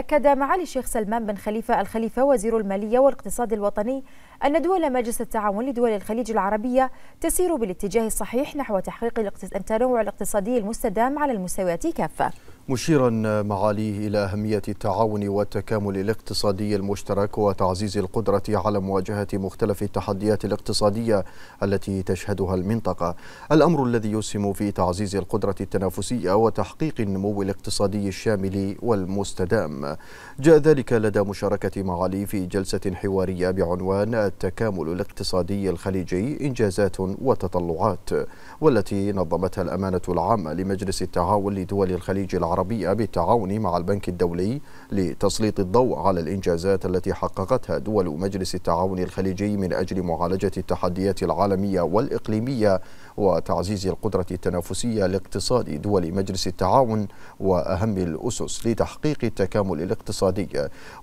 أكد معالي الشيخ سلمان بن خليفة الخليفة وزير المالية والاقتصاد الوطني أن دول مجلس التعاون لدول الخليج العربية تسير بالاتجاه الصحيح نحو تحقيق التنوع الاقتصادي المستدام على المستويات كافة مشيرا معاليه إلى أهمية التعاون والتكامل الاقتصادي المشترك وتعزيز القدرة على مواجهة مختلف التحديات الاقتصادية التي تشهدها المنطقة الأمر الذي يسهم في تعزيز القدرة التنافسية وتحقيق النمو الاقتصادي الشامل والمستدام جاء ذلك لدى مشاركة معالي في جلسة حوارية بعنوان التكامل الاقتصادي الخليجي إنجازات وتطلعات والتي نظمتها الأمانة العامة لمجلس التعاون لدول الخليج العربي العربية بالتعاون مع البنك الدولي لتسليط الضوء على الإنجازات التي حققتها دول مجلس التعاون الخليجي من أجل معالجة التحديات العالمية والإقليمية وتعزيز القدرة التنافسية لاقتصاد دول مجلس التعاون وأهم الأسس لتحقيق التكامل الاقتصادي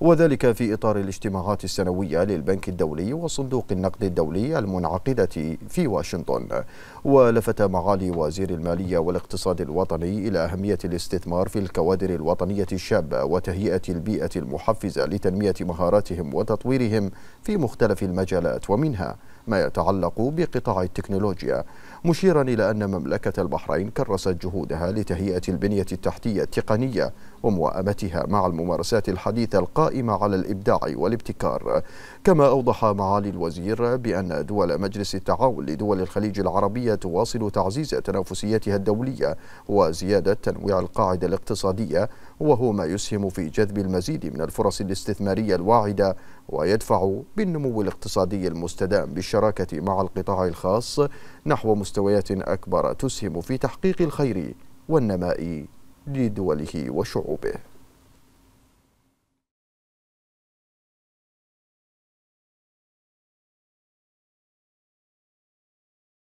وذلك في إطار الاجتماعات السنوية للبنك الدولي وصندوق النقد الدولي المنعقدة في واشنطن ولفت معالي وزير المالية والاقتصاد الوطني إلى أهمية الاستثمار في الكوادر الوطنية الشابة وتهيئة البيئة المحفزة لتنمية مهاراتهم وتطويرهم في مختلف المجالات ومنها ما يتعلق بقطاع التكنولوجيا مشيرا إلى أن مملكة البحرين كرست جهودها لتهيئة البنية التحتية التقنية وموائمتها مع الممارسات الحديثة القائمة على الإبداع والابتكار كما أوضح معالي الوزير بأن دول مجلس التعاون لدول الخليج العربية تواصل تعزيز تنافسيتها الدولية وزيادة تنويع القاعدة الاقتصادية وهو ما يسهم في جذب المزيد من الفرص الاستثمارية الواعدة ويدفع بالنمو الاقتصادي المستدام بالشراكة مع القطاع الخاص نحو مستويات أكبر تسهم في تحقيق الخير والنماء لدوله وشعوبه